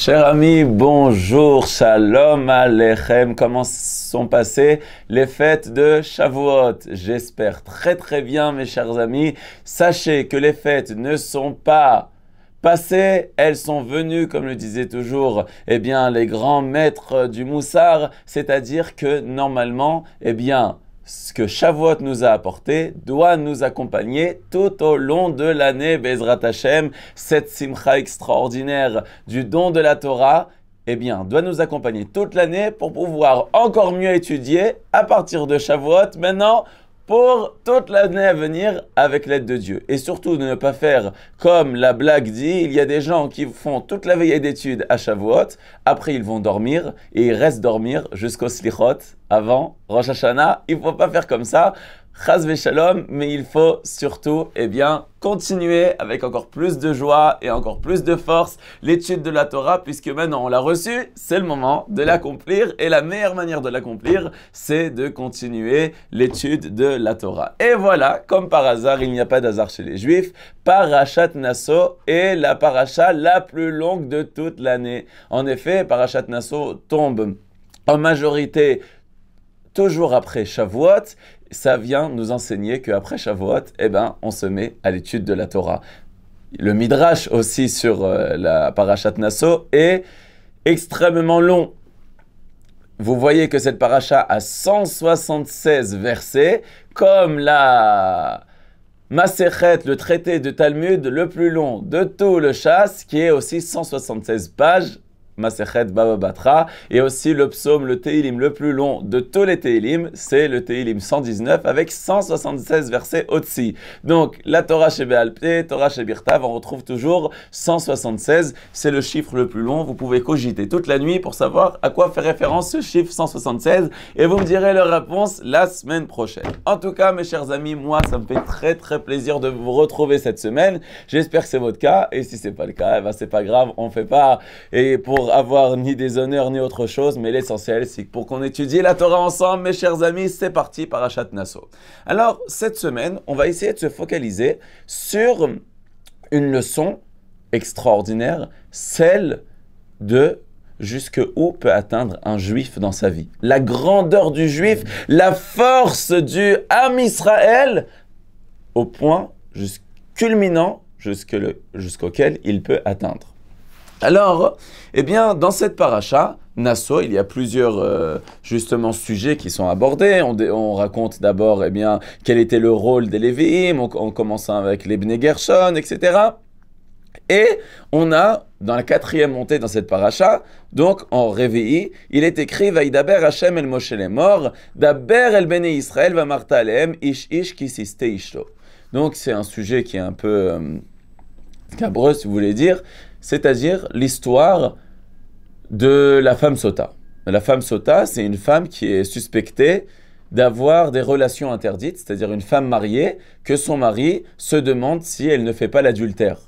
Chers amis, bonjour, shalom alechem. Comment sont passées les fêtes de Shavuot J'espère très très bien, mes chers amis. Sachez que les fêtes ne sont pas passées, elles sont venues, comme le disaient toujours, eh bien, les grands maîtres du Moussard, c'est-à-dire que normalement, eh bien, ce que Shavuot nous a apporté doit nous accompagner tout au long de l'année Bezrat Hashem, cette simcha extraordinaire du don de la Torah eh bien, doit nous accompagner toute l'année pour pouvoir encore mieux étudier à partir de Shavuot maintenant pour toute l'année à venir avec l'aide de Dieu. Et surtout, de ne pas faire comme la blague dit, il y a des gens qui font toute la veillée d'études à Shavuot, après ils vont dormir et ils restent dormir jusqu'au Slichot avant Rosh Hashanah, il ne faut pas faire comme ça. Chaz shalom, mais il faut surtout, eh bien, continuer avec encore plus de joie et encore plus de force l'étude de la Torah, puisque maintenant on l'a reçue, c'est le moment de l'accomplir. Et la meilleure manière de l'accomplir, c'est de continuer l'étude de la Torah. Et voilà, comme par hasard, il n'y a pas d'hasard chez les Juifs, Parashat Nassau est la paracha la plus longue de toute l'année. En effet, Parashat Nassau tombe en majorité toujours après Shavuot, ça vient nous enseigner qu'après Shavuot, eh ben, on se met à l'étude de la Torah. Le Midrash aussi sur euh, la Parashat Nassau est extrêmement long. Vous voyez que cette paracha a 176 versets, comme la Maserhet, le traité de Talmud le plus long de tout le chasse, qui est aussi 176 pages Masechet Baba Batra. Et aussi le psaume, le Teilim le plus long de tous les Teilim, c'est le Teilim 119 avec 176 versets Otsi. Donc la Torah chez Béalpé, Torah chez Birtav, on retrouve toujours 176. C'est le chiffre le plus long. Vous pouvez cogiter toute la nuit pour savoir à quoi fait référence ce chiffre 176. Et vous me direz leur réponse la semaine prochaine. En tout cas, mes chers amis, moi, ça me fait très très plaisir de vous retrouver cette semaine. J'espère que c'est votre cas. Et si c'est pas le cas, eh ben, c'est pas grave, on fait pas. Et pour avoir ni des honneurs ni autre chose, mais l'essentiel, c'est pour qu'on étudie la Torah ensemble, mes chers amis, c'est parti, par Parachat Nassau. Alors, cette semaine, on va essayer de se focaliser sur une leçon extraordinaire, celle de jusqu'où où peut atteindre un juif dans sa vie. La grandeur du juif, la force du Ham Israël, au point culminant jusqu'auquel il peut atteindre. Alors, eh bien, dans cette paracha, Nassau, il y a plusieurs euh, justement sujets qui sont abordés. On, raconte d'abord, eh bien, quel était le rôle des Lévi'im, on, commence avec les Bnei Gershon, etc. Et on a, dans la quatrième montée dans cette paracha, donc en réveillé, il est écrit Vaïdaber Hashem el Moshe les Daber el Bene Israël va Marta ish ish kisiste Ishlo. Donc c'est un sujet qui est un peu euh, cabreux, si vous voulez dire, c'est-à-dire l'histoire de la femme sota. La femme sota, c'est une femme qui est suspectée d'avoir des relations interdites, c'est-à-dire une femme mariée que son mari se demande si elle ne fait pas l'adultère.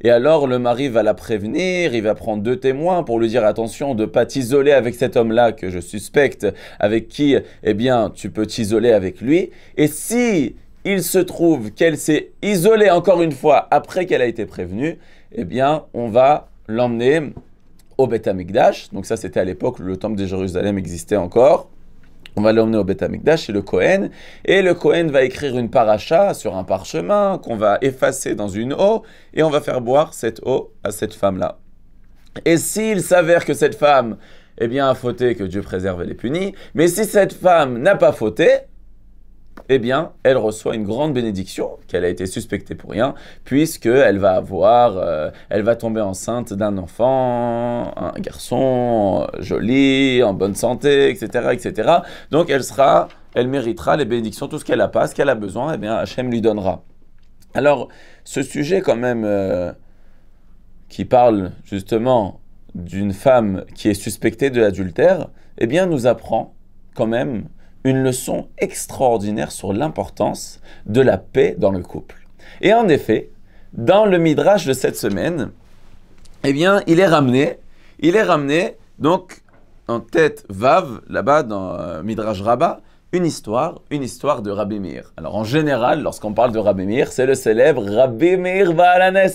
Et alors le mari va la prévenir, il va prendre deux témoins pour lui dire attention de ne pas t'isoler avec cet homme-là que je suspecte, avec qui, eh bien, tu peux t'isoler avec lui. Et si il se trouve qu'elle s'est isolée encore une fois après qu'elle a été prévenue, eh bien, on va l'emmener au Beth Amikdash. Donc ça, c'était à l'époque où le temple de Jérusalem existait encore. On va l'emmener au Beth Amikdash chez le Cohen. Et le Cohen va écrire une paracha sur un parchemin qu'on va effacer dans une eau. Et on va faire boire cette eau à cette femme-là. Et s'il s'avère que cette femme, et eh bien, a fauté, que Dieu préserve et les punis Mais si cette femme n'a pas fauté, eh bien, elle reçoit une grande bénédiction, qu'elle a été suspectée pour rien, puisqu'elle va avoir, euh, elle va tomber enceinte d'un enfant, un garçon euh, joli, en bonne santé, etc., etc. Donc, elle sera, elle méritera les bénédictions, tout ce qu'elle a pas, ce qu'elle a besoin, eh bien, Hachem lui donnera. Alors, ce sujet quand même, euh, qui parle justement d'une femme qui est suspectée de l'adultère, eh bien, nous apprend quand même une leçon extraordinaire sur l'importance de la paix dans le couple. Et en effet, dans le Midrash de cette semaine, eh bien, il est ramené, il est ramené, donc, en tête vave, là-bas, dans le euh, Midrash Rabbah, une histoire, une histoire de Rabbi Alors, en général, lorsqu'on parle de Rabbi c'est le célèbre Rabbi Meir Baalanes.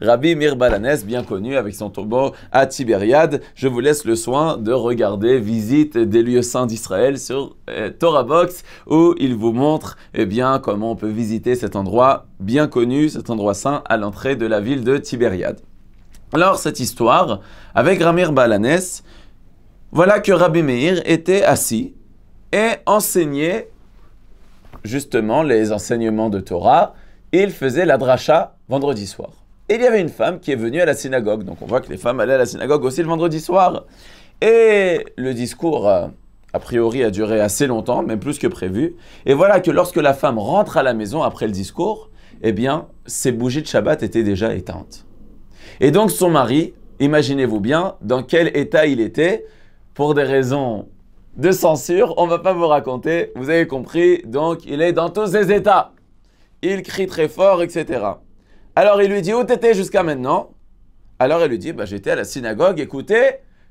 Rabbi Mir Balanes, bien connu avec son tombeau à Tibériade. Je vous laisse le soin de regarder Visite des lieux saints d'Israël sur euh, Torah Box où il vous montre eh bien, comment on peut visiter cet endroit bien connu, cet endroit saint à l'entrée de la ville de Tibériade. Alors cette histoire, avec Rabbi Mir Balanes, voilà que Rabbi Meir était assis et enseignait justement les enseignements de Torah. Il faisait la dracha vendredi soir. Et il y avait une femme qui est venue à la synagogue. Donc on voit que les femmes allaient à la synagogue aussi le vendredi soir. Et le discours, euh, a priori, a duré assez longtemps, même plus que prévu. Et voilà que lorsque la femme rentre à la maison après le discours, eh bien, ses bougies de Shabbat étaient déjà éteintes. Et donc son mari, imaginez-vous bien dans quel état il était, pour des raisons de censure, on ne va pas vous raconter, vous avez compris, donc il est dans tous ses états. Il crie très fort, etc. Alors il lui dit, où t'étais jusqu'à maintenant Alors elle lui dit, bah, j'étais à la synagogue, écoutez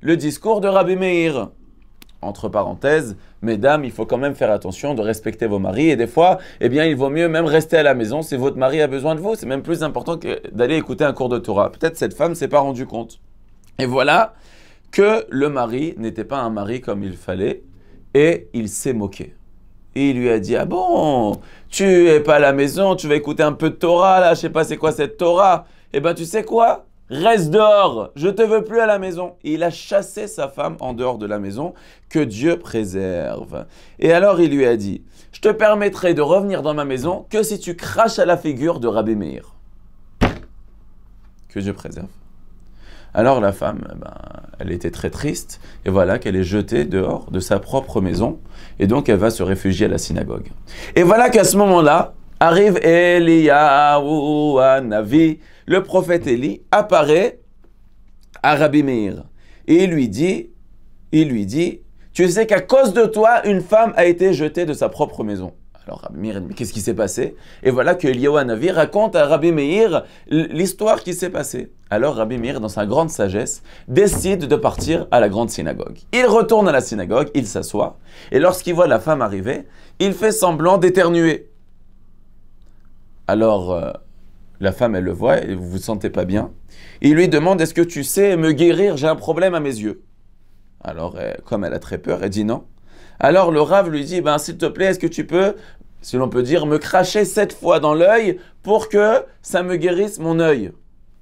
le discours de Rabbi Meir. Entre parenthèses, mesdames, il faut quand même faire attention de respecter vos maris. Et des fois, eh bien, il vaut mieux même rester à la maison si votre mari a besoin de vous. C'est même plus important que d'aller écouter un cours de Torah. Peut-être cette femme ne s'est pas rendue compte. Et voilà que le mari n'était pas un mari comme il fallait et il s'est moqué. Et il lui a dit, ah bon, tu es pas à la maison, tu vas écouter un peu de Torah, là, je sais pas c'est quoi cette Torah. Eh ben, tu sais quoi Reste dehors, je te veux plus à la maison. Et il a chassé sa femme en dehors de la maison, que Dieu préserve. Et alors il lui a dit, je te permettrai de revenir dans ma maison que si tu craches à la figure de Rabbi Meir. Que Dieu préserve. Alors la femme, eh ben, elle était très triste, et voilà qu'elle est jetée dehors de sa propre maison, et donc elle va se réfugier à la synagogue. Et voilà qu'à ce moment-là, arrive Eliyahu Navi, le prophète Élie apparaît à Rabbi Meir, et lui dit, il lui dit, tu sais qu'à cause de toi, une femme a été jetée de sa propre maison. Alors Rabbi Meir qu'est-ce qui s'est passé Et voilà que Eliyahu raconte à Rabbi Meir l'histoire qui s'est passée. Alors Rabbi Meir, dans sa grande sagesse, décide de partir à la grande synagogue. Il retourne à la synagogue, il s'assoit, et lorsqu'il voit la femme arriver, il fait semblant d'éternuer. Alors euh, la femme, elle le voit, et vous vous sentez pas bien. Il lui demande, est-ce que tu sais me guérir J'ai un problème à mes yeux. Alors, euh, comme elle a très peur, elle dit non. Alors le rave lui dit, ben, s'il te plaît, est-ce que tu peux si l'on peut dire, me cracher sept fois dans l'œil pour que ça me guérisse mon œil.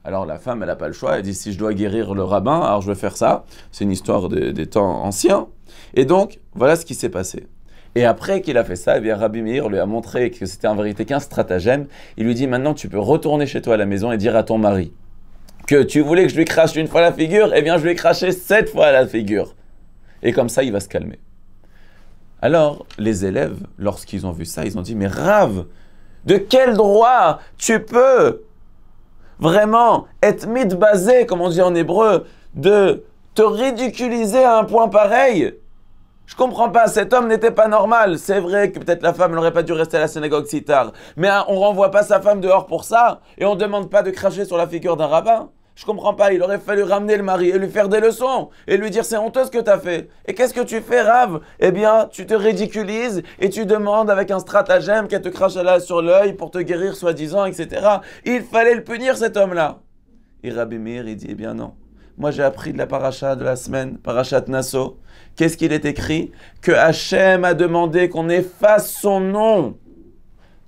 Alors la femme, elle n'a pas le choix, elle dit, si je dois guérir le rabbin, alors je vais faire ça. C'est une histoire des temps anciens. Et donc, voilà ce qui s'est passé. Et après qu'il a fait ça, eh bien, Rabbi Meir lui a montré que c'était en vérité qu'un stratagème. Il lui dit, maintenant tu peux retourner chez toi à la maison et dire à ton mari que tu voulais que je lui crache une fois la figure, eh bien je lui ai craché sept fois la figure. Et comme ça, il va se calmer. Alors, les élèves, lorsqu'ils ont vu ça, ils ont dit, mais Rave, de quel droit tu peux vraiment être basé, comme on dit en hébreu, de te ridiculiser à un point pareil je comprends pas, cet homme n'était pas normal. C'est vrai que peut-être la femme n'aurait pas dû rester à la synagogue si tard. Mais hein, on ne renvoie pas sa femme dehors pour ça. Et on demande pas de cracher sur la figure d'un rabbin. Je comprends pas, il aurait fallu ramener le mari et lui faire des leçons et lui dire c'est honteux ce que as fait. Et qu'est-ce que tu fais, Rave Eh bien, tu te ridiculises et tu demandes avec un stratagème qu'elle te crache la sur l'œil pour te guérir soi-disant, etc. Il fallait le punir cet homme-là. Et Rabbi Meir, il dit eh bien non. Moi, j'ai appris de la paracha de la semaine, parachat Nassau. Qu'est-ce qu'il est écrit Que Hachem a demandé qu'on efface son nom,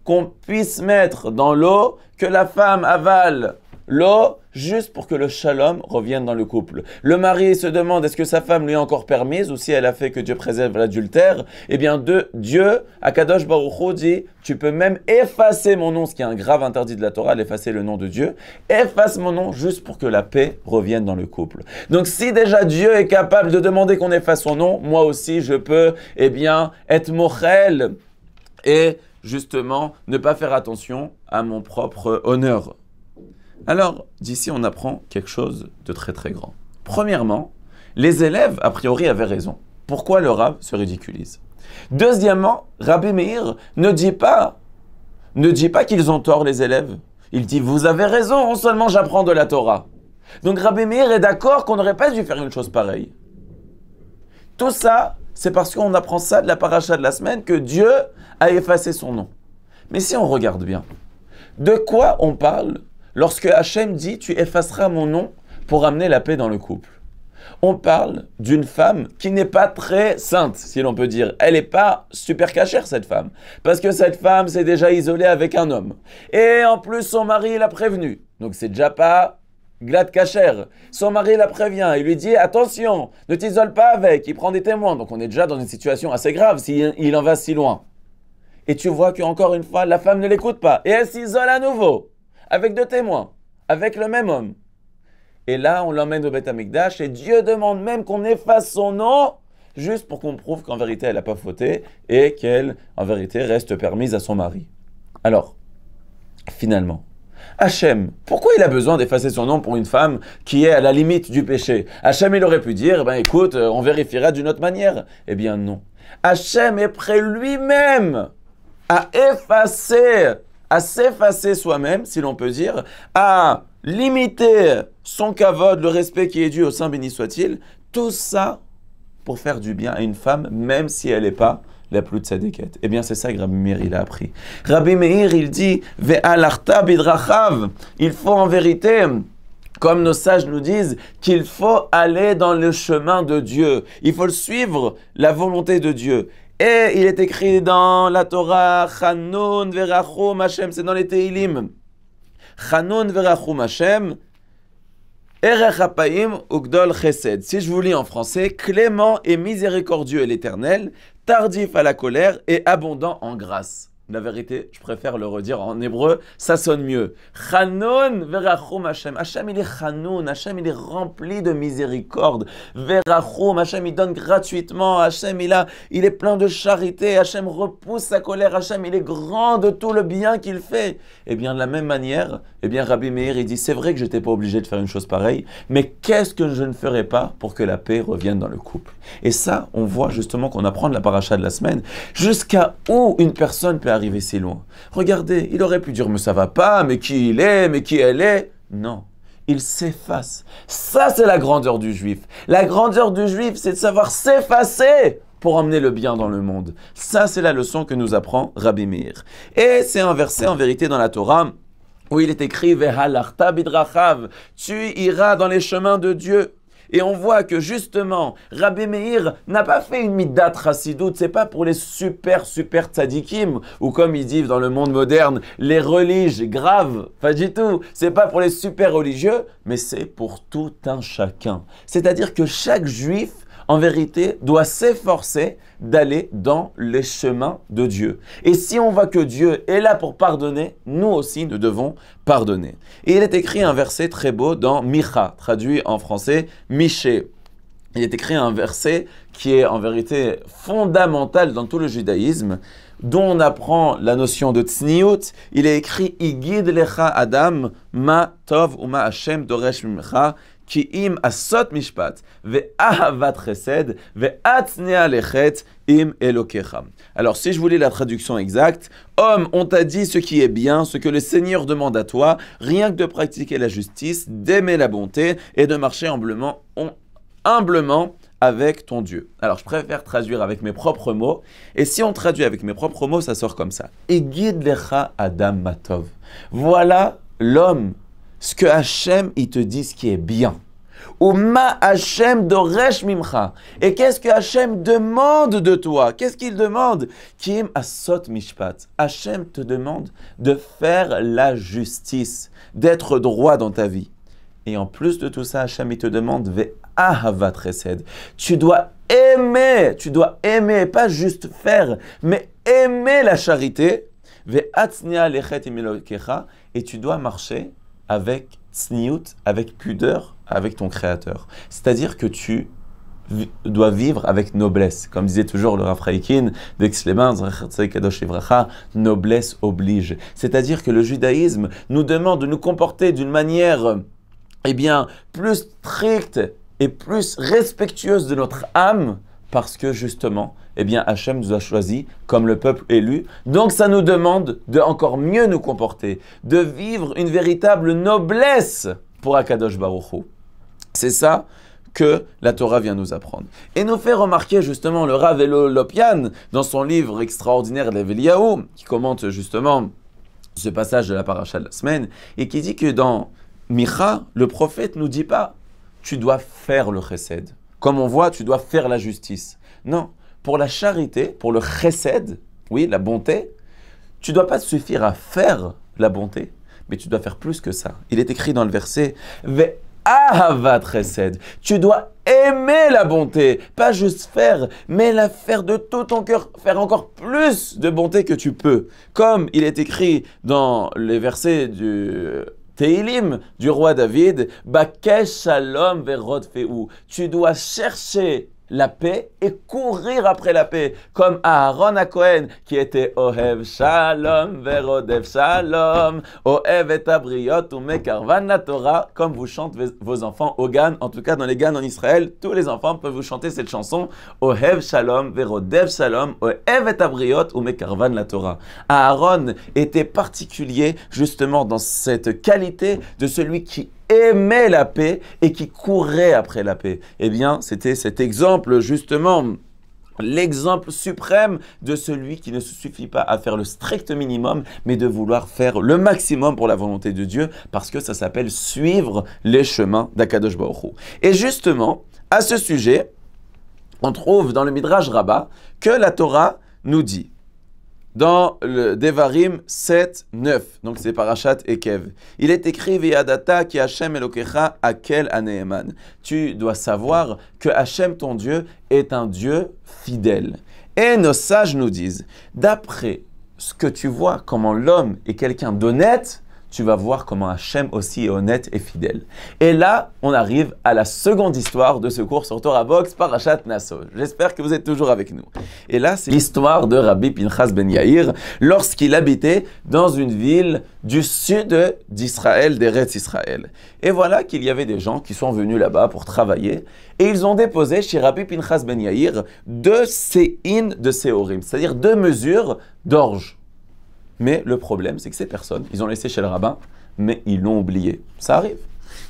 qu'on puisse mettre dans l'eau que la femme avale L'eau, juste pour que le shalom revienne dans le couple. Le mari se demande est-ce que sa femme lui est encore permise ou si elle a fait que Dieu préserve l'adultère. Eh bien, de, Dieu, Akadosh Baruch dit tu peux même effacer mon nom, ce qui est un grave interdit de la Torah, effacer le nom de Dieu. Efface mon nom juste pour que la paix revienne dans le couple. Donc, si déjà Dieu est capable de demander qu'on efface son nom, moi aussi je peux, eh bien, être mochel et justement ne pas faire attention à mon propre honneur. Alors, d'ici, on apprend quelque chose de très très grand. Premièrement, les élèves, a priori, avaient raison. Pourquoi le rab se ridiculise Deuxièmement, Rabbi Meir ne dit pas, ne dit pas qu'ils ont tort les élèves. Il dit, vous avez raison, seulement j'apprends de la Torah. Donc Rabbi Meir est d'accord qu'on n'aurait pas dû faire une chose pareille. Tout ça, c'est parce qu'on apprend ça de la paracha de la semaine que Dieu a effacé son nom. Mais si on regarde bien, de quoi on parle lorsque Hachem dit Tu effaceras mon nom pour amener la paix dans le couple. On parle d'une femme qui n'est pas très sainte, si l'on peut dire. Elle n'est pas super cachère, cette femme. Parce que cette femme s'est déjà isolée avec un homme. Et en plus, son mari l'a prévenue. Donc c'est déjà pas Glad cachère. Son mari la prévient et lui dit Attention, ne t'isole pas avec. Il prend des témoins. Donc on est déjà dans une situation assez grave s'il en va si loin. Et tu vois qu'encore une fois, la femme ne l'écoute pas. Et elle s'isole à nouveau avec deux témoins, avec le même homme. Et là, on l'emmène au Beth Amikdash et Dieu demande même qu'on efface son nom juste pour qu'on prouve qu'en vérité, elle n'a pas fauté et qu'elle, en vérité, reste permise à son mari. Alors, finalement, Hachem, pourquoi il a besoin d'effacer son nom pour une femme qui est à la limite du péché Hachem, il aurait pu dire, ben écoute, euh, on vérifiera d'une autre manière. Eh bien non. Hachem est prêt lui-même à effacer à s'effacer soi-même, si l'on peut dire, à limiter son cavode, le respect qui est dû au Saint béni soit-il, tout ça pour faire du bien à une femme, même si elle n'est pas la plus de sa déquête. Eh bien, c'est ça que Rabbi Meir, il a appris. Rabbi Meir, il dit, Ve'alarta bidrachav, il faut en vérité comme nos sages nous disent, qu'il faut aller dans le chemin de Dieu. Il faut suivre la volonté de Dieu. Et il est écrit dans la Torah, c'est dans les Teilim. Chanon Chesed. Si je vous lis en français, clément et miséricordieux est l'Éternel, tardif à la colère et abondant en grâce. La vérité, je préfère le redire en hébreu, ça sonne mieux. Chanon verachum Hashem. Hashem, il est chanon. Hashem, il est rempli de miséricorde. Verachum, Hashem, il donne gratuitement. Hashem, il, a, il est plein de charité. Hashem repousse sa colère. Hashem, il est grand de tout le bien qu'il fait. Et eh bien, de la même manière, eh bien, Rabbi Meir, il dit c'est vrai que je n'étais pas obligé de faire une chose pareille, mais qu'est-ce que je ne ferai pas pour que la paix revienne dans le couple Et ça, on voit justement qu'on apprend de la paracha de la semaine. Jusqu'à où une personne peut si loin. Regardez, il aurait pu dire Mais ça va pas, mais qui il est, mais qui elle est. Non. Il s'efface. Ça, c'est la grandeur du juif. La grandeur du juif, c'est de savoir s'effacer pour emmener le bien dans le monde. Ça, c'est la leçon que nous apprend Rabbi Meir. Et c'est un en vérité dans la Torah où il est écrit Tu iras dans les chemins de Dieu. Et on voit que justement, Rabbi Meir n'a pas fait une midat chassidoute, c'est pas pour les super super tzadikim, ou comme ils disent dans le monde moderne, les religes graves, pas du tout, c'est pas pour les super religieux, mais c'est pour tout un chacun. C'est-à-dire que chaque juif en vérité, doit s'efforcer d'aller dans les chemins de Dieu. Et si on voit que Dieu est là pour pardonner, nous aussi, nous devons pardonner. Et il est écrit un verset très beau dans Micha, traduit en français Miché. Il est écrit un verset qui est en vérité fondamental dans tout le judaïsme, dont on apprend la notion de tsniut. Il est écrit Yigid lecha Adam, ma tov ou ma hachem doresh mimcha. Alors, si je voulais la traduction exacte, Homme, on t'a dit ce qui est bien, ce que le Seigneur demande à toi, rien que de pratiquer la justice, d'aimer la bonté et de marcher humblement, hum, humblement avec ton Dieu. Alors je préfère traduire avec mes propres mots, et si on traduit avec mes propres mots, ça sort comme ça. Et guide Adam Matov. Voilà l'homme ce que Hachem, il te dit ce qui est bien. ma Hachem doresh mimcha. Et qu'est-ce que Hachem demande de toi Qu'est-ce qu'il demande Kim asot mishpat. Hachem te demande de faire la justice, d'être droit dans ta vie. Et en plus de tout ça, Hachem, il te demande ve Tu dois aimer, tu dois aimer, pas juste faire, mais aimer la charité. Ve et tu dois marcher avec tsniout, avec pudeur, avec ton créateur. C'est-à-dire que tu dois vivre avec noblesse. Comme disait toujours le Rav noblesse oblige. C'est-à-dire que le judaïsme nous demande de nous comporter d'une manière, eh bien, plus stricte et plus respectueuse de notre âme parce que justement, eh bien, Hachem nous a choisis comme le peuple élu. Donc, ça nous demande de encore mieux nous comporter, de vivre une véritable noblesse pour Akadosh Baruch C'est ça que la Torah vient nous apprendre. Et nous fait remarquer justement le Rav Lopian dans son livre extraordinaire L'Eveliaou, qui commente justement ce passage de la paracha de la semaine, et qui dit que dans Micha, le prophète ne nous dit pas tu dois faire le chesed. Comme on voit, tu dois faire la justice. Non, pour la charité, pour le chesed, oui, la bonté, tu ne dois pas suffire à faire la bonté, mais tu dois faire plus que ça. Il est écrit dans le verset Ahavat Tu dois aimer la bonté, pas juste faire, mais la faire de tout ton cœur, faire encore plus de bonté que tu peux. Comme il est écrit dans les versets du Teilim du roi David, Bakesh Shalom Verod Tu dois chercher la paix et courir après la paix, comme Aaron à Cohen qui était Ohev Shalom, Verodev Shalom, Ohev et Abriot, la Torah, comme vous chantez vos enfants au Gan, en tout cas dans les Gan en Israël, tous les enfants peuvent vous chanter cette chanson, Ohev Shalom, Verodev Shalom, Ohev et Abriot, Mekarvan la Torah. Aaron était particulier justement dans cette qualité de celui qui aimait la paix et qui courait après la paix. Eh bien, c'était cet exemple justement l'exemple suprême de celui qui ne se suffit pas à faire le strict minimum, mais de vouloir faire le maximum pour la volonté de Dieu, parce que ça s'appelle suivre les chemins d'Akadosh Baruch Et justement, à ce sujet, on trouve dans le Midrash Rabbah que la Torah nous dit dans le Devarim 7, 9. Donc c'est et Kev. Il est écrit Viadata ki Hashem Elokecha Akel Tu dois savoir que Hashem, ton Dieu, est un Dieu fidèle. Et nos sages nous disent, d'après ce que tu vois, comment l'homme est quelqu'un d'honnête, tu vas voir comment Hachem aussi est honnête et fidèle. Et là, on arrive à la seconde histoire de ce cours sur Torah Box par Rachat Nassau. J'espère que vous êtes toujours avec nous. Et là, c'est l'histoire de Rabbi Pinchas Ben Yair lorsqu'il habitait dans une ville du sud d'Israël, des Reds Israël. Et voilà qu'il y avait des gens qui sont venus là-bas pour travailler et ils ont déposé chez Rabbi Pinchas Ben Yair deux séines de séorim, c'est-à-dire deux mesures d'orge mais le problème, c'est que ces personnes, ils ont laissé chez le rabbin, mais ils l'ont oublié. Ça arrive.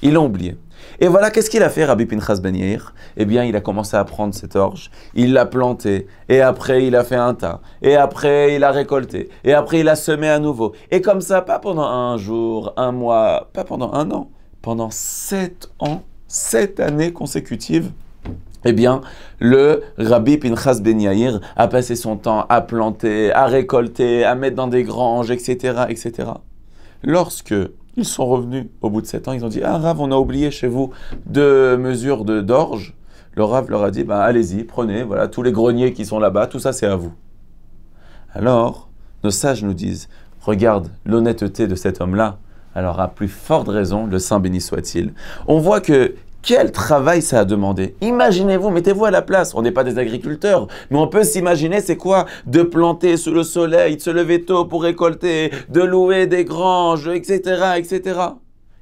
Ils l'ont oublié. Et voilà, qu'est-ce qu'il a fait, Rabbi Pinchas Ben Yair Eh bien, il a commencé à prendre cette orge, il l'a plantée, et après, il a fait un tas, et après, il a récolté, et après, il a semé à nouveau. Et comme ça, pas pendant un jour, un mois, pas pendant un an, pendant sept ans, sept années consécutives, eh bien, le Rabbi Pinchas Ben Yair a passé son temps à planter, à récolter, à mettre dans des granges, etc., etc. Lorsque ils sont revenus au bout de sept ans, ils ont dit Ah, Rav, on a oublié chez vous deux mesures de d'orge. Le Rav leur a dit bah, Allez-y, prenez, voilà, tous les greniers qui sont là-bas, tout ça c'est à vous. Alors, nos sages nous disent Regarde l'honnêteté de cet homme-là. Alors, à plus forte raison, le Saint béni soit-il. On voit que quel travail ça a demandé Imaginez-vous, mettez-vous à la place. On n'est pas des agriculteurs, mais on peut s'imaginer c'est quoi de planter sous le soleil, de se lever tôt pour récolter, de louer des granges, etc., etc.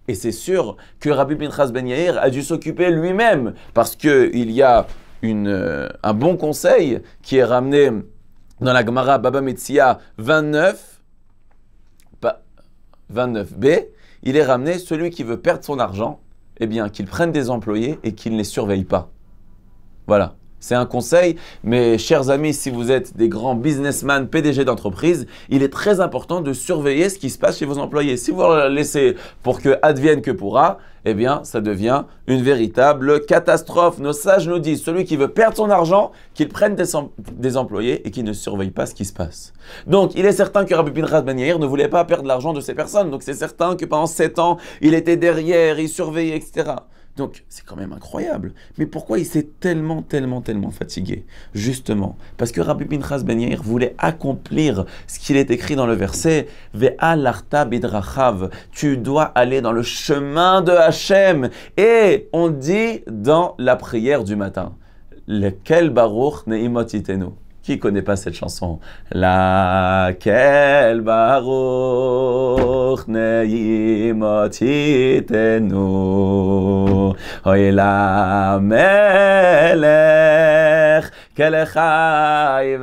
Et c'est sûr que Rabbi Pinchas Ben Yair a dû s'occuper lui-même parce qu'il y a euh, un bon conseil qui est ramené dans la Gemara Baba Metzia 29, 29b. Il est ramené celui qui veut perdre son argent eh bien, qu'ils prennent des employés et qu'ils ne les surveillent pas. Voilà. C'est un conseil, mais chers amis, si vous êtes des grands businessmen, PDG d'entreprise, il est très important de surveiller ce qui se passe chez vos employés. Si vous le laissez pour que advienne que pourra, eh bien, ça devient une véritable catastrophe. Nos sages nous disent, celui qui veut perdre son argent, qu'il prenne des, employés et qu'il ne surveille pas ce qui se passe. Donc, il est certain que Rabbi Pinchas Ben ne voulait pas perdre l'argent de ces personnes. Donc, c'est certain que pendant 7 ans, il était derrière, il surveillait, etc. Donc c'est quand même incroyable. Mais pourquoi il s'est tellement, tellement, tellement fatigué Justement, parce que Rabbi Pinchas Ben Yair voulait accomplir ce qu'il est écrit dans le verset Ve'alarta bidrachav. Tu dois aller dans le chemin de Hachem. Et on dit dans la prière du matin Lequel baruch ne'imotitenu qui connaît pas cette chanson La quel Baruch Neimotitenu la Melech כלחי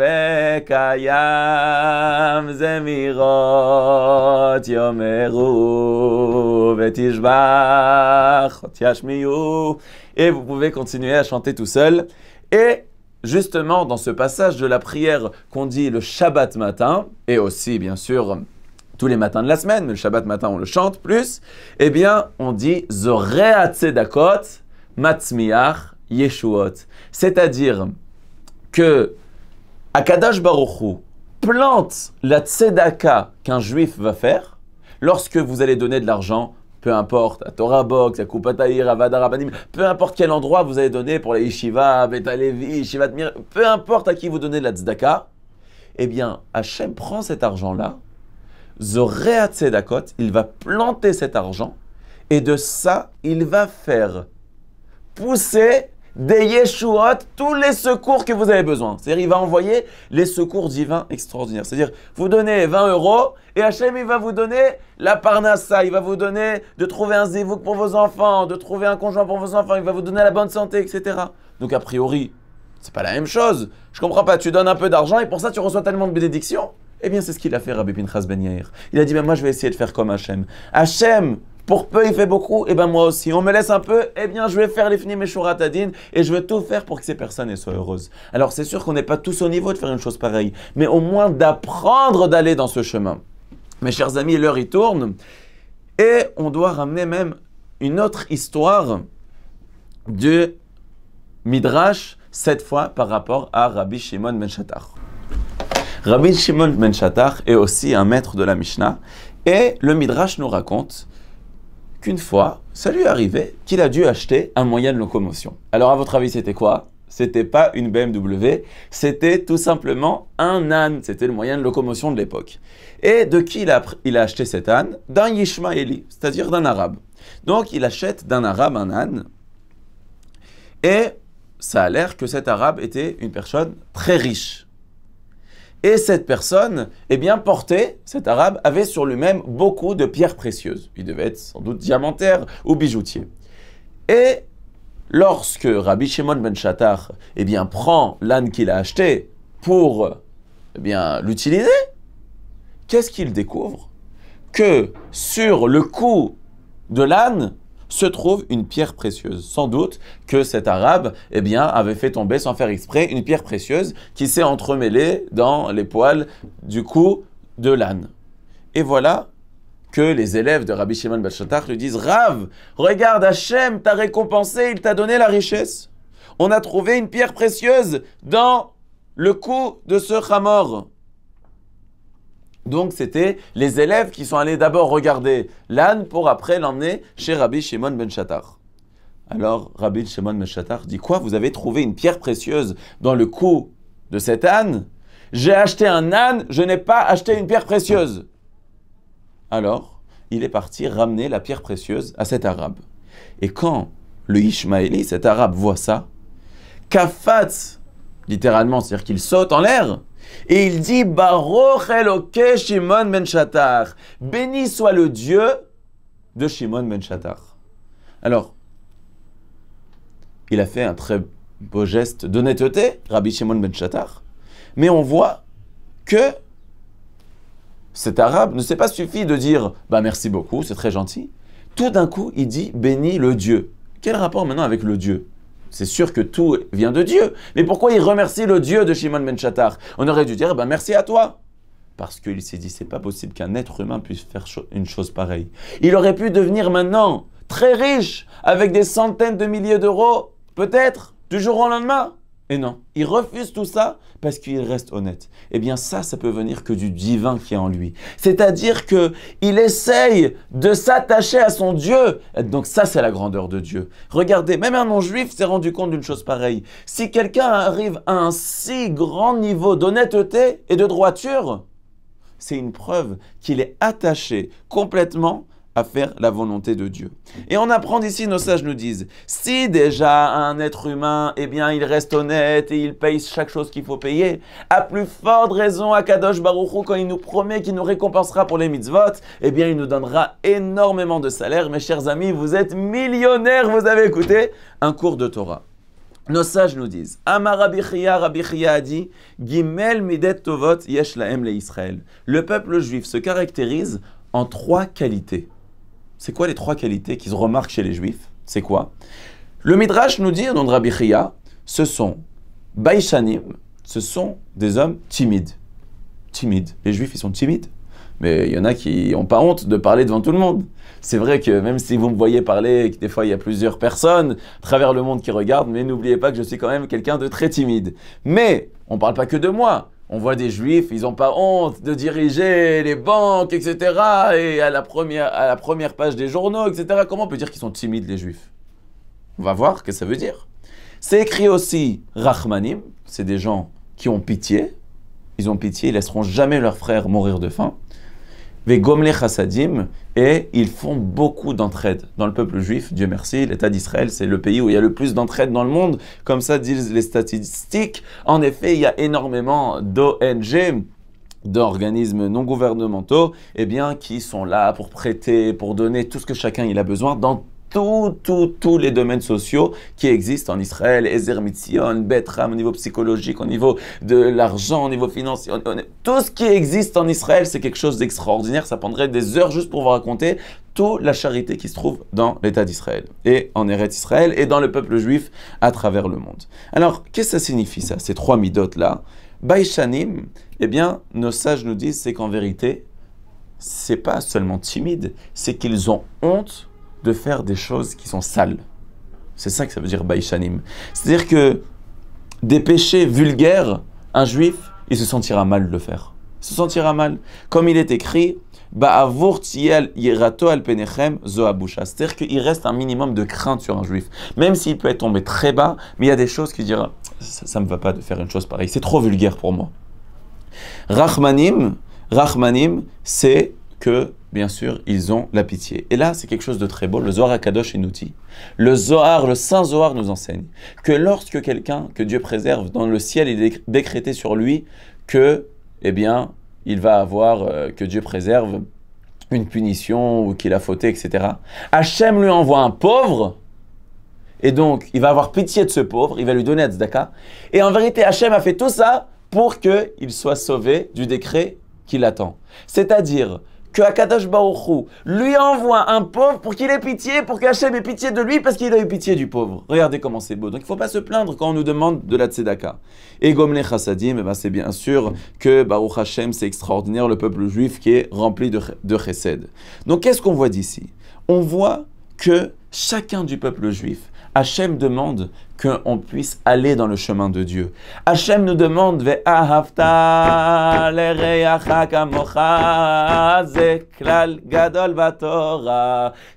וקיים זמירות יאמרו ותשבח תשמיעו. Et vous pouvez continuer à chanter tout seul. Et justement dans ce passage de la prière qu'on dit le Shabbat matin, et aussi bien sûr tous les matins de la semaine, le Shabbat matin on le chante plus, eh bien on dit Zorea Tzedakot Matzmiach Yeshuot. C'est-à-dire que Akadash Baruchu plante la tzedaka qu'un juif va faire lorsque vous allez donner de l'argent peu importe, à Torah Box, à Kupataïr, à Vadarabanim, peu importe quel endroit vous avez donné pour la Yeshiva, Betalevi, Yeshiva Mir, peu importe à qui vous donnez la Tzedaka, eh bien, Hachem prend cet argent-là, Zorea Tzedakot, il va planter cet argent, et de ça, il va faire pousser des Yeshuot, tous les secours que vous avez besoin. C'est-à-dire, il va envoyer les secours divins extraordinaires. C'est-à-dire, vous donnez 20 euros et Hachem, il va vous donner la parnassa, il va vous donner de trouver un zévouk pour vos enfants, de trouver un conjoint pour vos enfants, il va vous donner la bonne santé, etc. Donc, a priori, c'est pas la même chose. Je comprends pas, tu donnes un peu d'argent et pour ça, tu reçois tellement de bénédictions. Eh bien, c'est ce qu'il a fait, Rabbi Pinchas Ben Yair. Il a dit, mais moi, je vais essayer de faire comme Hachem. Hachem, pour peu, il fait beaucoup, et eh ben moi aussi. On me laisse un peu, et eh bien je vais faire les finis mes tadine et je vais tout faire pour que ces personnes soient heureuses. Alors c'est sûr qu'on n'est pas tous au niveau de faire une chose pareille, mais au moins d'apprendre d'aller dans ce chemin. Mes chers amis, l'heure y tourne. Et on doit ramener même une autre histoire du Midrash, cette fois par rapport à Rabbi Shimon Ben Shattach. Rabbi Shimon Ben est aussi un maître de la Mishnah. Et le Midrash nous raconte une fois, ça lui est qu'il a dû acheter un moyen de locomotion. Alors à votre avis, c'était quoi C'était pas une BMW, c'était tout simplement un âne. C'était le moyen de locomotion de l'époque. Et de qui il a, il a acheté cet âne D'un Yishmaeli, c'est-à-dire d'un arabe. Donc il achète d'un arabe un âne. Et ça a l'air que cet arabe était une personne très riche. Et cette personne, eh bien, portait, cet arabe, avait sur lui-même beaucoup de pierres précieuses. Il devait être sans doute diamantaire ou bijoutier. Et lorsque Rabbi Shimon ben Shattar, eh bien, prend l'âne qu'il a acheté pour, eh bien, l'utiliser, qu'est-ce qu'il découvre Que sur le cou de l'âne, se trouve une pierre précieuse. Sans doute que cet arabe, eh bien, avait fait tomber sans faire exprès une pierre précieuse qui s'est entremêlée dans les poils du cou de l'âne. Et voilà que les élèves de Rabbi Shimon Bachatach lui disent Rav, regarde, Hachem t'a récompensé, il t'a donné la richesse. On a trouvé une pierre précieuse dans le cou de ce Hamor. Donc c'était les élèves qui sont allés d'abord regarder l'âne pour après l'emmener chez Rabbi Shimon ben Shattar. Alors Rabbi Shimon ben Shattar dit quoi Vous avez trouvé une pierre précieuse dans le cou de cet âne J'ai acheté un âne, je n'ai pas acheté une pierre précieuse. Alors, il est parti ramener la pierre précieuse à cet arabe. Et quand le Ishmaéli, cet arabe, voit ça, kafat, littéralement, c'est-à-dire qu'il saute en l'air, et il dit Baruch Shimon ben Shatar. Béni soit le Dieu de Shimon ben Shatar. Alors, il a fait un très beau geste d'honnêteté, Rabbi Shimon ben Shatar. Mais on voit que cet arabe ne s'est pas suffi de dire bah merci beaucoup, c'est très gentil. Tout d'un coup, il dit béni le Dieu. Quel rapport maintenant avec le Dieu c'est sûr que tout vient de Dieu. Mais pourquoi il remercie le Dieu de Shimon ben Shattar On aurait dû dire, eh ben, merci à toi. Parce qu'il s'est dit, c'est pas possible qu'un être humain puisse faire une chose pareille. Il aurait pu devenir maintenant très riche, avec des centaines de milliers d'euros, peut-être, du jour au lendemain. Et non, il refuse tout ça parce qu'il reste honnête. Eh bien ça, ça peut venir que du divin qui est en lui. C'est-à-dire que il essaye de s'attacher à son Dieu. Donc ça, c'est la grandeur de Dieu. Regardez, même un non-juif s'est rendu compte d'une chose pareille. Si quelqu'un arrive à un si grand niveau d'honnêteté et de droiture, c'est une preuve qu'il est attaché complètement à faire la volonté de Dieu. Et on apprend d'ici, nos sages nous disent, si déjà un être humain, eh bien, il reste honnête et il paye chaque chose qu'il faut payer, à plus forte raison, à Kadosh Baruchou, quand il nous promet qu'il nous récompensera pour les mitzvot, eh bien, il nous donnera énormément de salaire. Mes chers amis, vous êtes millionnaires, vous avez écouté un cours de Torah. Nos sages nous disent, Amar Rabbi a dit, Gimel midet tovot yesh le Israël. Le peuple juif se caractérise en trois qualités. C'est quoi les trois qualités qui se remarquent chez les juifs C'est quoi Le Midrash nous dit, dans nom ce sont Baishanim, ce sont des hommes timides. Timides. Les juifs, ils sont timides. Mais il y en a qui n'ont pas honte de parler devant tout le monde. C'est vrai que même si vous me voyez parler que des fois il y a plusieurs personnes à travers le monde qui regardent, mais n'oubliez pas que je suis quand même quelqu'un de très timide. Mais on ne parle pas que de moi. On voit des juifs, ils n'ont pas honte de diriger les banques, etc. Et à la première, à la première page des journaux, etc. Comment on peut dire qu'ils sont timides, les juifs On va voir ce que ça veut dire. C'est écrit aussi Rahmanim, c'est des gens qui ont pitié. Ils ont pitié, ils laisseront jamais leurs frères mourir de faim. Vegomle chassadim, et ils font beaucoup d'entraide dans le peuple juif. Dieu merci, l'État d'Israël, c'est le pays où il y a le plus d'entraide dans le monde. Comme ça disent les statistiques. En effet, il y a énormément d'ONG d'organismes non gouvernementaux, eh bien, qui sont là pour prêter, pour donner tout ce que chacun il a besoin dans tous, les domaines sociaux qui existent en Israël, Ezer Mitzion, au niveau psychologique, au niveau de l'argent, au niveau financier, tout ce qui existe en Israël, c'est quelque chose d'extraordinaire. Ça prendrait des heures juste pour vous raconter toute la charité qui se trouve dans l'État d'Israël et en Eretz Israël et dans le peuple juif à travers le monde. Alors, qu'est-ce que ça signifie ça, ces trois midotes là Baishanim, eh bien, nos sages nous disent c'est qu'en vérité, c'est pas seulement timide, c'est qu'ils ont honte de faire des choses qui sont sales. C'est ça que ça veut dire baishanim. C'est-à-dire que des péchés vulgaires, un juif, il se sentira mal de le faire. Il se sentira mal. Comme il est écrit, c'est-à-dire qu'il reste un minimum de crainte sur un juif. Même s'il peut être tombé très bas, mais il y a des choses qui dira ça ne me va pas de faire une chose pareille, c'est trop vulgaire pour moi. Rahmanim, Rahmanim c'est que bien sûr, ils ont la pitié. Et là, c'est quelque chose de très beau. Le Zohar Akadosh un outil. le Zohar, le Saint Zohar nous enseigne que lorsque quelqu'un que Dieu préserve dans le ciel, est décrété sur lui que, eh bien, il va avoir, euh, que Dieu préserve, une punition ou qu'il a fauté, etc. Hachem lui envoie un pauvre. Et donc, il va avoir pitié de ce pauvre, il va lui donner à Et en vérité, Hachem a fait tout ça pour qu'il soit sauvé du décret qu'il attend. C'est-à-dire, que Akadosh Baruchou lui envoie un pauvre pour qu'il ait pitié, pour qu'Hachem ait pitié de lui parce qu'il a eu pitié du pauvre. Regardez comment c'est beau. Donc il ne faut pas se plaindre quand on nous demande de la tzedaka. Et Gomle Chassadim, eh ben, c'est bien sûr que Baruch Hashem c'est extraordinaire, le peuple juif qui est rempli de, de chesed. Donc qu'est-ce qu'on voit d'ici On voit que chacun du peuple juif, Hachem demande qu'on puisse aller dans le chemin de Dieu. Hachem nous demande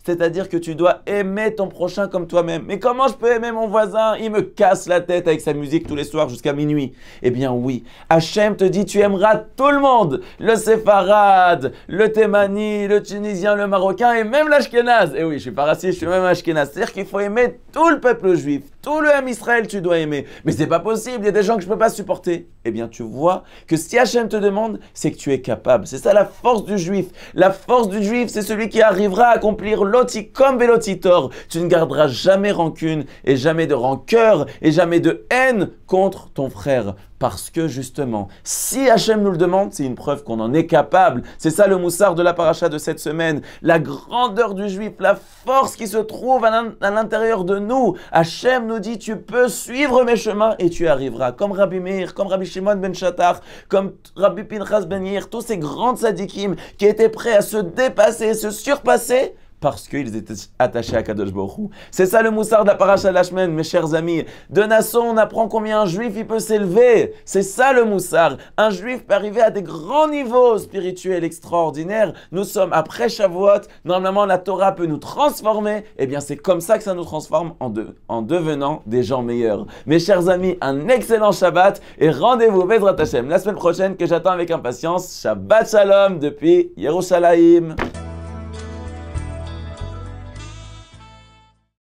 C'est-à-dire que tu dois aimer ton prochain comme toi-même. Mais comment je peux aimer mon voisin Il me casse la tête avec sa musique tous les soirs jusqu'à minuit. Eh bien oui, Hachem te dit tu aimeras tout le monde. Le séfarade, le thémani, le tunisien, le marocain et même l'ashkenaz. Eh oui, je suis pas raciste, je suis même ashkenaz. C'est-à-dire qu'il faut aimer tout le peuple juif tout le Ham Israël, tu dois aimer. Mais c'est pas possible, il y a des gens que je peux pas supporter. Eh bien, tu vois que si Hachem te demande, c'est que tu es capable. C'est ça la force du juif. La force du juif, c'est celui qui arrivera à accomplir l'oti comme velotitor. Tu ne garderas jamais rancune et jamais de rancœur et jamais de haine contre ton frère. Parce que justement, si Hachem nous le demande, c'est une preuve qu'on en est capable. C'est ça le moussard de la paracha de cette semaine. La grandeur du juif, la force qui se trouve à l'intérieur de nous. Hachem nous dit, tu peux suivre mes chemins et tu arriveras. Comme Rabbi Meir, comme Rabbi Shimon ben Shatar, comme Rabbi Pinchas ben Yir, tous ces grands sadikim qui étaient prêts à se dépasser, se surpasser parce qu'ils étaient attachés à Kadosh Baruch C'est ça le moussard de la la semaine, mes chers amis. De Nasson, on apprend combien un juif il peut s'élever. C'est ça le moussard. Un juif peut arriver à des grands niveaux spirituels extraordinaires. Nous sommes après Shavuot. Normalement, la Torah peut nous transformer. Eh bien, c'est comme ça que ça nous transforme en, en devenant des gens meilleurs. Mes chers amis, un excellent Shabbat et rendez-vous Bezrat Hashem la semaine prochaine que j'attends avec impatience. Shabbat Shalom depuis Yerushalayim.